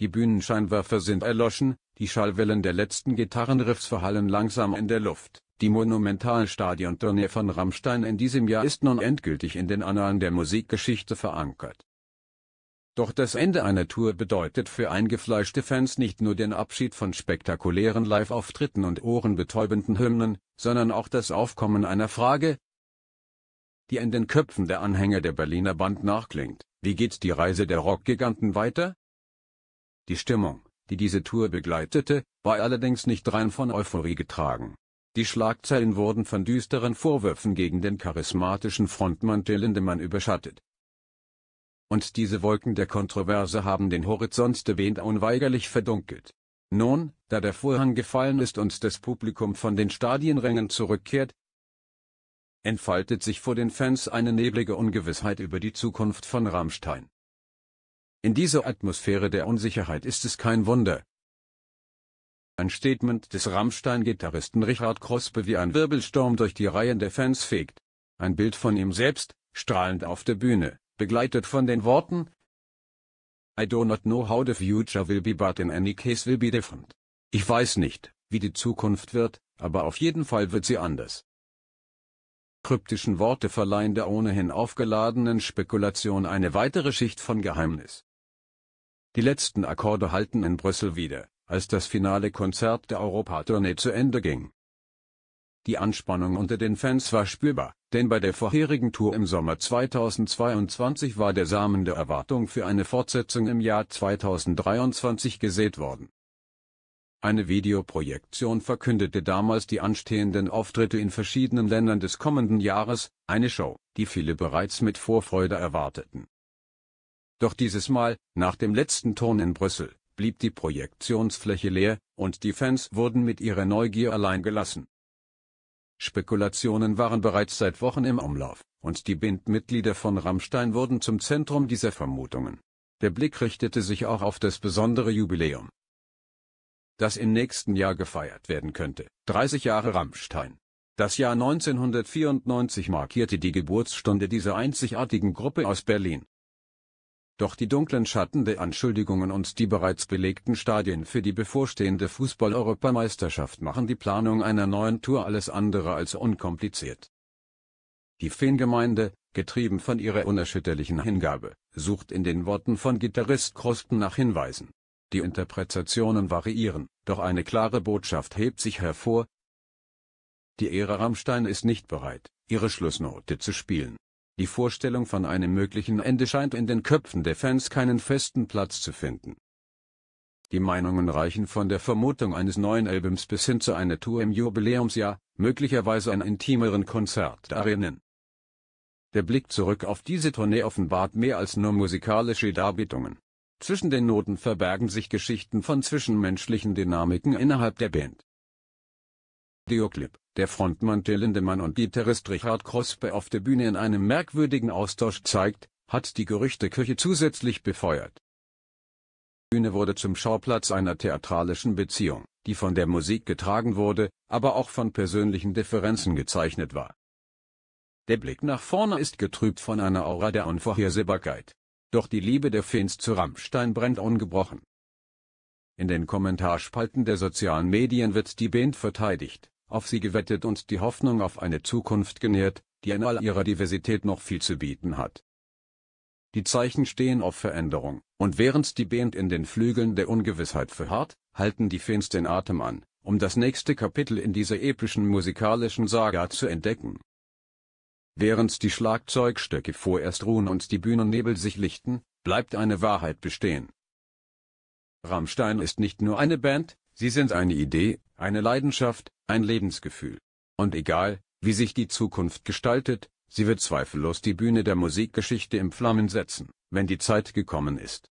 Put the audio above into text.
Die Bühnenscheinwerfer sind erloschen, die Schallwellen der letzten Gitarrenriffs verhallen langsam in der Luft. Die Monumentalstadion-Tournee von Rammstein in diesem Jahr ist nun endgültig in den Annalen der Musikgeschichte verankert. Doch das Ende einer Tour bedeutet für eingefleischte Fans nicht nur den Abschied von spektakulären Live-Auftritten und ohrenbetäubenden Hymnen, sondern auch das Aufkommen einer Frage, die in den Köpfen der Anhänger der Berliner Band nachklingt. Wie geht die Reise der Rockgiganten weiter? Die Stimmung, die diese Tour begleitete, war allerdings nicht rein von Euphorie getragen. Die Schlagzeilen wurden von düsteren Vorwürfen gegen den charismatischen Frontmann Till Lindemann überschattet. Und diese Wolken der Kontroverse haben den Horizont der Band unweigerlich verdunkelt. Nun, da der Vorhang gefallen ist und das Publikum von den Stadienrängen zurückkehrt, entfaltet sich vor den Fans eine neblige Ungewissheit über die Zukunft von Rammstein. In dieser Atmosphäre der Unsicherheit ist es kein Wunder. Ein Statement des Rammstein-Gitarristen Richard Krospe wie ein Wirbelsturm durch die Reihen der Fans fegt. Ein Bild von ihm selbst, strahlend auf der Bühne, begleitet von den Worten I do not know how the future will be but in any case will be different. Ich weiß nicht, wie die Zukunft wird, aber auf jeden Fall wird sie anders. Kryptischen Worte verleihen der ohnehin aufgeladenen Spekulation eine weitere Schicht von Geheimnis. Die letzten Akkorde halten in Brüssel wieder, als das finale Konzert der Europatournee zu Ende ging. Die Anspannung unter den Fans war spürbar, denn bei der vorherigen Tour im Sommer 2022 war der Samen der Erwartung für eine Fortsetzung im Jahr 2023 gesät worden. Eine Videoprojektion verkündete damals die anstehenden Auftritte in verschiedenen Ländern des kommenden Jahres, eine Show, die viele bereits mit Vorfreude erwarteten doch dieses Mal, nach dem letzten Turn in Brüssel, blieb die Projektionsfläche leer, und die Fans wurden mit ihrer Neugier allein gelassen. Spekulationen waren bereits seit Wochen im Umlauf, und die Bindmitglieder von Rammstein wurden zum Zentrum dieser Vermutungen. Der Blick richtete sich auch auf das besondere Jubiläum, das im nächsten Jahr gefeiert werden könnte. 30 Jahre Rammstein. Das Jahr 1994 markierte die Geburtsstunde dieser einzigartigen Gruppe aus Berlin. Doch die dunklen Schatten der Anschuldigungen und die bereits belegten Stadien für die bevorstehende Fußball-Europameisterschaft machen die Planung einer neuen Tour alles andere als unkompliziert. Die Feengemeinde, getrieben von ihrer unerschütterlichen Hingabe, sucht in den Worten von Gitarrist Krosten nach Hinweisen. Die Interpretationen variieren, doch eine klare Botschaft hebt sich hervor. Die Ära Rammstein ist nicht bereit, ihre Schlussnote zu spielen. Die Vorstellung von einem möglichen Ende scheint in den Köpfen der Fans keinen festen Platz zu finden. Die Meinungen reichen von der Vermutung eines neuen Albums bis hin zu einer Tour im Jubiläumsjahr, möglicherweise an intimeren Konzert Konzertarenen. Der Blick zurück auf diese Tournee offenbart mehr als nur musikalische Darbietungen. Zwischen den Noten verbergen sich Geschichten von zwischenmenschlichen Dynamiken innerhalb der Band. Videoclip, der Frontmann Till Lindemann und Gitarrist Richard Krospe auf der Bühne in einem merkwürdigen Austausch zeigt, hat die Gerüchteküche zusätzlich befeuert. Die Bühne wurde zum Schauplatz einer theatralischen Beziehung, die von der Musik getragen wurde, aber auch von persönlichen Differenzen gezeichnet war. Der Blick nach vorne ist getrübt von einer Aura der Unvorhersehbarkeit. Doch die Liebe der Fans zu Rammstein brennt ungebrochen. In den Kommentarspalten der sozialen Medien wird die Band verteidigt, auf sie gewettet und die Hoffnung auf eine Zukunft genährt, die in all ihrer Diversität noch viel zu bieten hat. Die Zeichen stehen auf Veränderung, und während die Band in den Flügeln der Ungewissheit verharrt, halten die Fans den Atem an, um das nächste Kapitel in dieser epischen musikalischen Saga zu entdecken. Während die Schlagzeugstöcke vorerst ruhen und die Bühnennebel sich lichten, bleibt eine Wahrheit bestehen. Rammstein ist nicht nur eine Band, sie sind eine Idee, eine Leidenschaft, ein Lebensgefühl. Und egal, wie sich die Zukunft gestaltet, sie wird zweifellos die Bühne der Musikgeschichte in Flammen setzen, wenn die Zeit gekommen ist